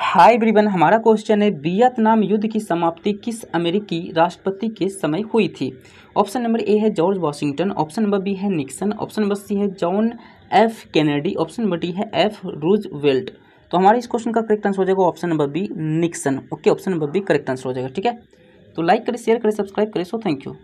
हाय ब्रिबन हमारा क्वेश्चन है वियतनाम युद्ध की समाप्ति किस अमेरिकी राष्ट्रपति के समय हुई थी ऑप्शन नंबर ए है George Washington option number B है निक्सन ऑप्शन नंबर सी है John F Kennedy option number D है एफ रूज वेल्ट तो हमारे इस क्वेश्चन का करेक्ट आंसर हो जाएगा option number B Nixon okay option number B correct answer हो जाएगा ठीक है तो लाइक करें शेयर करें सब्सक्राइब करें सो थैंक यू